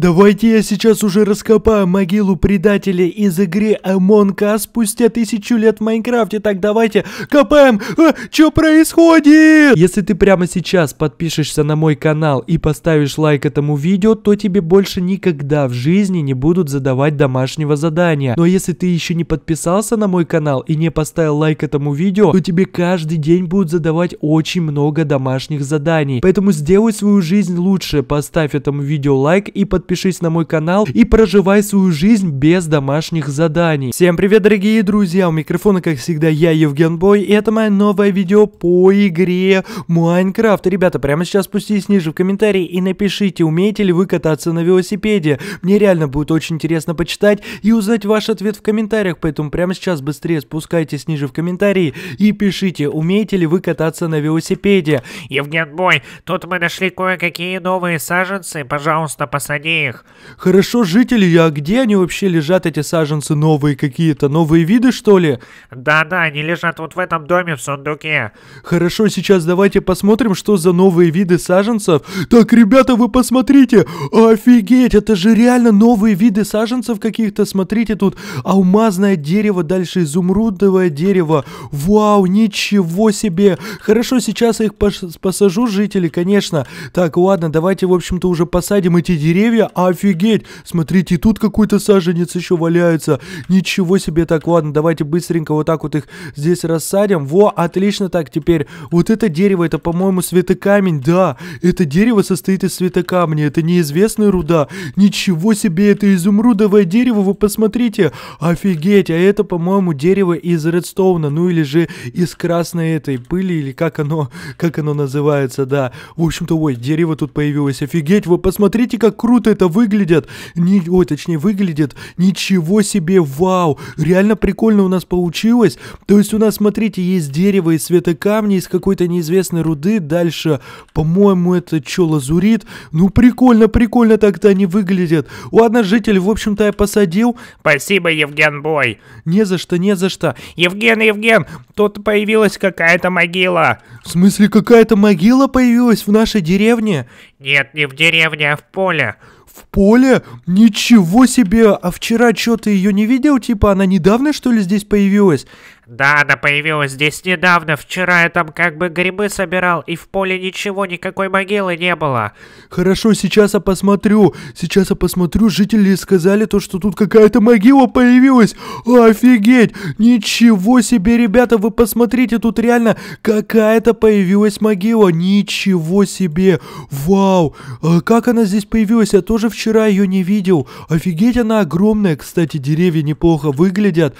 Давайте я сейчас уже раскопаю могилу предателя из игры Among Us спустя тысячу лет в Майнкрафте. Так, давайте копаем. А, что происходит? Если ты прямо сейчас подпишешься на мой канал и поставишь лайк этому видео, то тебе больше никогда в жизни не будут задавать домашнего задания. Но если ты еще не подписался на мой канал и не поставил лайк этому видео, то тебе каждый день будут задавать очень много домашних заданий. Поэтому сделай свою жизнь лучше, поставь этому видео лайк и подпишись подпишись на мой канал и проживай свою жизнь без домашних заданий. Всем привет, дорогие друзья, у микрофона, как всегда, я, Евген Бой, и это мое новое видео по игре Майнкрафт. Ребята, прямо сейчас спустись ниже в комментарии и напишите, умеете ли вы кататься на велосипеде. Мне реально будет очень интересно почитать и узнать ваш ответ в комментариях, поэтому прямо сейчас быстрее спускайтесь ниже в комментарии и пишите, умеете ли вы кататься на велосипеде. Евген Бой, тут мы нашли кое-какие новые саженцы, пожалуйста, посади них. Хорошо, жители, а где они вообще лежат, эти саженцы новые какие-то? Новые виды, что ли? Да-да, они лежат вот в этом доме в сундуке. Хорошо, сейчас давайте посмотрим, что за новые виды саженцев. Так, ребята, вы посмотрите! Офигеть, это же реально новые виды саженцев каких-то. Смотрите, тут алмазное дерево, дальше изумрудовое дерево. Вау, ничего себе! Хорошо, сейчас я их посажу, жители, конечно. Так, ладно, давайте, в общем-то, уже посадим эти деревья, Офигеть! Смотрите, тут какой-то саженец еще валяется. Ничего себе так. Ладно, давайте быстренько вот так вот их здесь рассадим. Во, отлично так. Теперь вот это дерево, это, по-моему, светокамень. Да, это дерево состоит из светокамня. Это неизвестная руда. Ничего себе, это изумрудовое дерево. Вы посмотрите. Офигеть, а это, по-моему, дерево из редстоуна. Ну или же из красной этой пыли. Или как оно, как оно называется, да. В общем-то, ой, дерево тут появилось. Офигеть, вы посмотрите, как круто это выглядит, не, ой, точнее, выглядит, ничего себе, вау, реально прикольно у нас получилось, то есть у нас, смотрите, есть дерево из камни, из какой-то неизвестной руды, дальше, по-моему, это что, лазурит, ну прикольно, прикольно так-то они выглядят, ладно, житель, в общем-то, я посадил, спасибо, Евген Бой, не за что, не за что, Евген, Евген, тут появилась какая-то могила, в смысле, какая-то могила появилась в нашей деревне? Нет, не в деревне, а в поле. В поле? Ничего себе! А вчера что ты ее не видел? Типа она недавно что ли здесь появилась? Да, она появилась здесь недавно. Вчера я там как бы грибы собирал, и в поле ничего, никакой могилы не было. Хорошо, сейчас я посмотрю. Сейчас я посмотрю. Жители сказали то, что тут какая-то могила появилась. Офигеть! Ничего себе, ребята, вы посмотрите, тут реально какая-то появилась могила. Ничего себе! Вау! А как она здесь появилась? Я тоже тоже вчера ее не видел. Офигеть, она огромная. Кстати, деревья неплохо выглядят.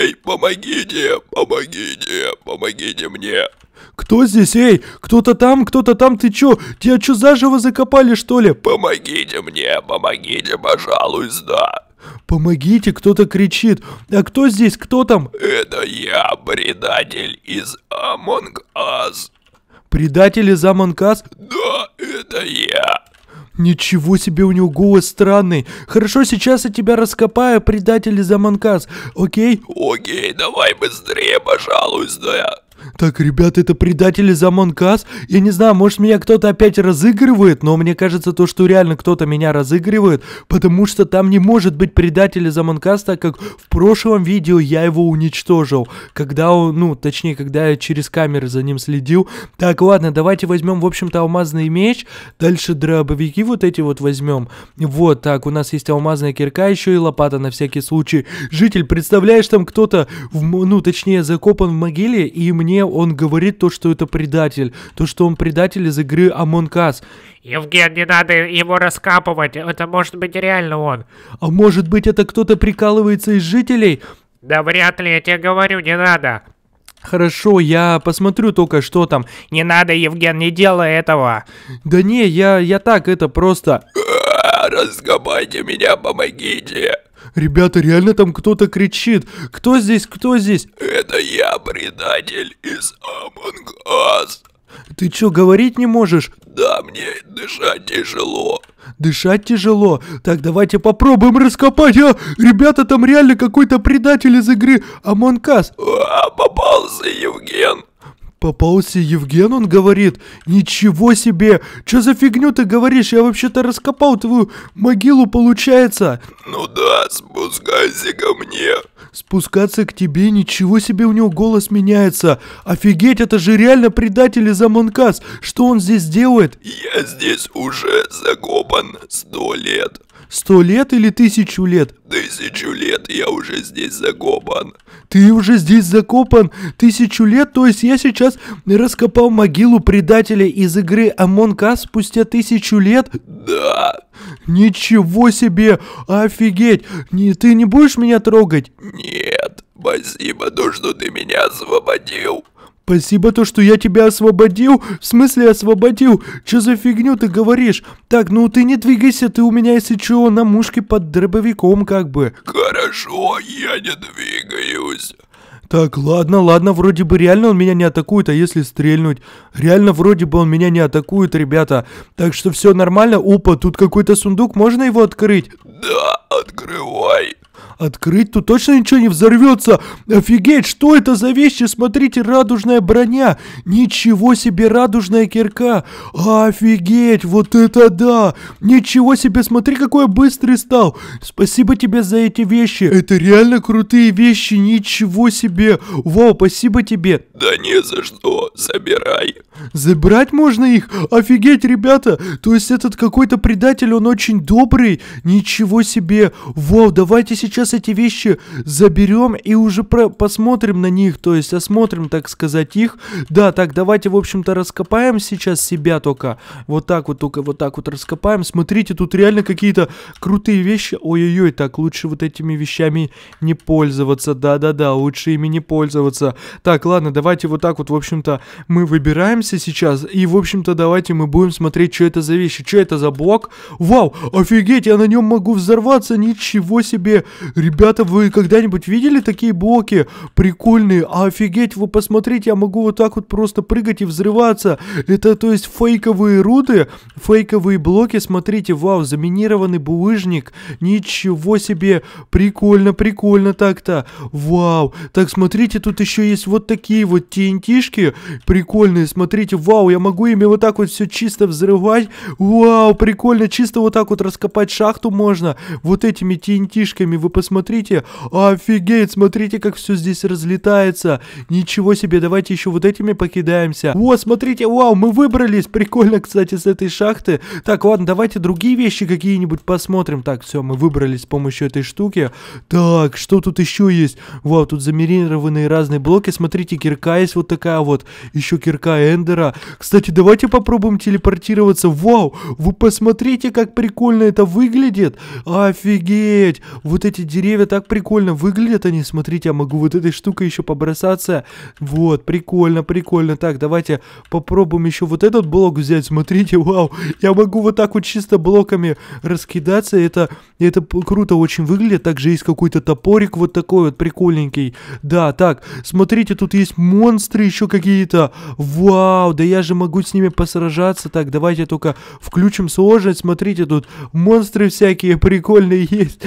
Эй, помогите, помогите, помогите мне. Кто здесь? Эй, кто-то там, кто-то там, ты чё? Тебя чё заживо закопали, что ли? Помогите мне, помогите, пожалуйста. Помогите, кто-то кричит. А кто здесь, кто там? Это я, предатель из Among Us. Предатель из Among Us? Да, это я. Ничего себе у него голос странный. Хорошо, сейчас я тебя раскопаю, предатель из Заманкас. Окей? Окей, давай быстрее, пожалуйста. Так, ребят, это предатели за Монкас. Я не знаю, может меня кто-то опять разыгрывает, но мне кажется то, что реально кто-то меня разыгрывает, потому что там не может быть предателя за Монкас, так как в прошлом видео я его уничтожил. Когда он, ну, точнее, когда я через камеры за ним следил. Так, ладно, давайте возьмем, в общем-то, алмазный меч. Дальше дробовики вот эти вот возьмем. Вот, так, у нас есть алмазная кирка еще и лопата на всякий случай. Житель, представляешь, там кто-то, ну, точнее, закопан в могиле, и мне мне он говорит то, что это предатель. То, что он предатель из игры Among Us. Евген, не надо его раскапывать. Это может быть реально он. А может быть это кто-то прикалывается из жителей? Да вряд ли, я тебе говорю, не надо. Хорошо, я посмотрю только что там. Не надо, Евген, не делай этого. Да не, я, я так, это просто... Раскопайте меня, помогите. Ребята, реально там кто-то кричит. Кто здесь, кто здесь? Это я, предатель из Among Us. Ты чё, говорить не можешь? Да, мне дышать тяжело. Дышать тяжело. Так, давайте попробуем раскопать. А, ребята, там реально какой-то предатель из игры Among Us. А, попался Евген. Попался Евген, он говорит. Ничего себе! Что за фигню ты говоришь? Я вообще-то раскопал твою могилу, получается. Ну да, спускайся ко мне. Спускаться к тебе, ничего себе у него голос меняется. Офигеть, это же реально предатель из Амонкас. Что он здесь делает? Я здесь уже закопан сто лет. Сто лет или тысячу лет? Тысячу лет я уже здесь закопан. Ты уже здесь закопан? Тысячу лет? То есть я сейчас раскопал могилу предателя из игры Among Us спустя тысячу лет? Да. Ничего себе! Офигеть! Не, ты не будешь меня трогать? Нет. Спасибо, то, что ты меня освободил. «Спасибо то, что я тебя освободил? В смысле освободил? Чё за фигню ты говоришь? Так, ну ты не двигайся, ты у меня, если чё, на мушке под дробовиком как бы». «Хорошо, я не двигаюсь». Так, ладно, ладно, вроде бы реально он меня не атакует, а если стрельнуть? Реально вроде бы он меня не атакует, ребята. Так что все нормально. Опа, тут какой-то сундук, можно его открыть? Да, открывай. Открыть тут точно ничего не взорвется. Офигеть, что это за вещи? Смотрите, радужная броня. Ничего себе радужная кирка. Офигеть, вот это да. Ничего себе, смотри, какой я быстрый стал. Спасибо тебе за эти вещи. Это реально крутые вещи, ничего себе. Вау, спасибо тебе. Да не за что, забирай. Забрать можно их? Офигеть, ребята. То есть этот какой-то предатель, он очень добрый. Ничего себе. Вау, давайте сейчас сейчас эти вещи заберем и уже про посмотрим на них, то есть осмотрим, так сказать, их. Да, так, давайте, в общем-то, раскопаем сейчас себя только. Вот так вот только, вот так вот раскопаем. Смотрите, тут реально какие-то крутые вещи. Ой-ой-ой, так, лучше вот этими вещами не пользоваться. Да-да-да, лучше ими не пользоваться. Так, ладно, давайте вот так вот, в общем-то, мы выбираемся сейчас. И, в общем-то, давайте мы будем смотреть, что это за вещи. Что это за блок? Вау, офигеть, я на нем могу взорваться, ничего себе. Ребята, вы когда-нибудь видели такие блоки прикольные? Офигеть, вы посмотрите, я могу вот так вот просто прыгать и взрываться. Это, то есть, фейковые руты, фейковые блоки. Смотрите, вау, заминированный булыжник. Ничего себе, прикольно, прикольно так-то. Вау, так смотрите, тут еще есть вот такие вот тентишки прикольные. Смотрите, вау, я могу ими вот так вот все чисто взрывать. Вау, прикольно, чисто вот так вот раскопать шахту можно. Вот этими тентишками вы посмотрите смотрите, офигеть, смотрите, как все здесь разлетается. Ничего себе, давайте еще вот этими покидаемся. О, смотрите, вау, мы выбрались. Прикольно, кстати, с этой шахты. Так, ладно, давайте другие вещи какие-нибудь посмотрим. Так, все, мы выбрались с помощью этой штуки. Так, что тут еще есть? Вау, тут замерированные разные блоки. Смотрите, кирка есть вот такая вот. Еще кирка Эндера. Кстати, давайте попробуем телепортироваться. Вау, вы посмотрите, как прикольно это выглядит. Офигеть. Вот эти деревья так прикольно выглядят они. Смотрите, я могу вот этой штукой еще побросаться. Вот, прикольно, прикольно. Так, давайте попробуем еще вот этот блок взять. Смотрите, вау. Я могу вот так вот чисто блоками раскидаться. Это, это круто очень выглядит. Также есть какой-то топорик вот такой вот прикольненький. Да, так, смотрите, тут есть монстры еще какие-то. Вау, да я же могу с ними посражаться. Так, давайте только включим сложность. Смотрите, тут монстры всякие прикольные есть.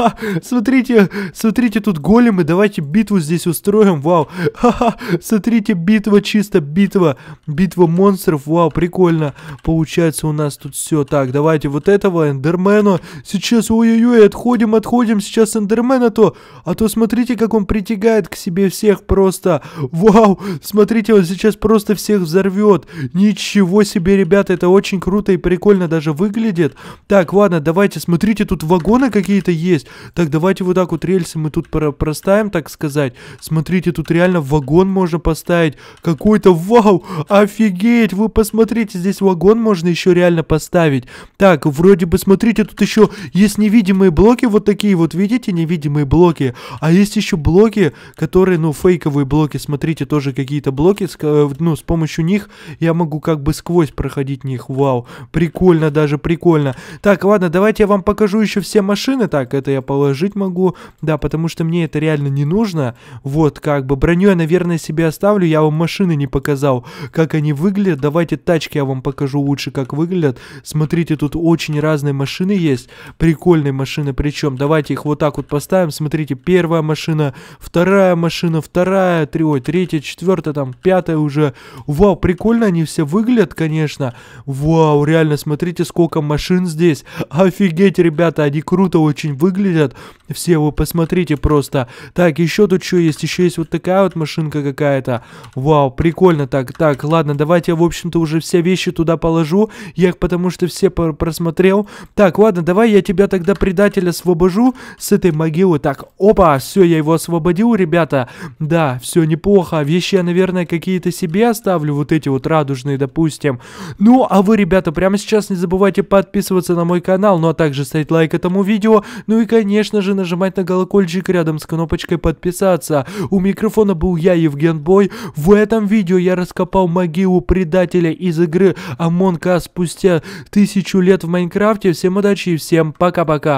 смотрите, смотрите, тут големы, давайте битву здесь устроим, вау. Ха-ха, смотрите, битва, чисто битва, битва монстров, вау, прикольно. Получается у нас тут все. Так, давайте вот этого эндермена. Сейчас, ой-ой-ой, отходим, отходим, сейчас эндермена а то. А то смотрите, как он притягает к себе всех просто. Вау, смотрите, он сейчас просто всех взорвет. Ничего себе, ребята, это очень круто и прикольно даже выглядит. Так, ладно, давайте, смотрите, тут вагоны какие-то есть. Так, давайте давайте вот так вот рельсы мы тут про проставим, так сказать. Смотрите, тут реально вагон можно поставить. Какой-то, вау, офигеть, вы посмотрите, здесь вагон можно еще реально поставить. Так, вроде бы, смотрите, тут еще есть невидимые блоки, вот такие вот, видите, невидимые блоки. А есть еще блоки, которые, ну, фейковые блоки, смотрите, тоже какие-то блоки, э, ну, с помощью них я могу как бы сквозь проходить них, вау, прикольно даже, прикольно. Так, ладно, давайте я вам покажу еще все машины, так, это я положить положить могу, да, потому что мне это реально не нужно. Вот, как бы, броню я, наверное, себе оставлю, я вам машины не показал, как они выглядят. Давайте тачки я вам покажу лучше, как выглядят. Смотрите, тут очень разные машины есть, прикольные машины причем. Давайте их вот так вот поставим, смотрите, первая машина, вторая машина, вторая, три, ой, третья, четвертая, там, пятая уже. Вау, прикольно они все выглядят, конечно. Вау, реально, смотрите, сколько машин здесь. Офигеть, ребята, они круто очень выглядят. Все вы посмотрите просто. Так, еще тут что есть? Еще есть вот такая вот машинка какая-то. Вау, прикольно так. Так, ладно, давайте я, в общем-то, уже все вещи туда положу. Я их потому что все просмотрел. Так, ладно, давай я тебя тогда, предателя, освобожу с этой могилы. Так, опа, все, я его освободил, ребята. Да, все неплохо. Вещи я, наверное, какие-то себе оставлю. Вот эти вот радужные, допустим. Ну, а вы, ребята, прямо сейчас не забывайте подписываться на мой канал. Ну, а также ставить лайк этому видео. Ну и, конечно же нажимать на колокольчик рядом с кнопочкой «Подписаться». У микрофона был я, Евген Бой. В этом видео я раскопал могилу предателя из игры Among Us спустя тысячу лет в Майнкрафте. Всем удачи и всем пока-пока.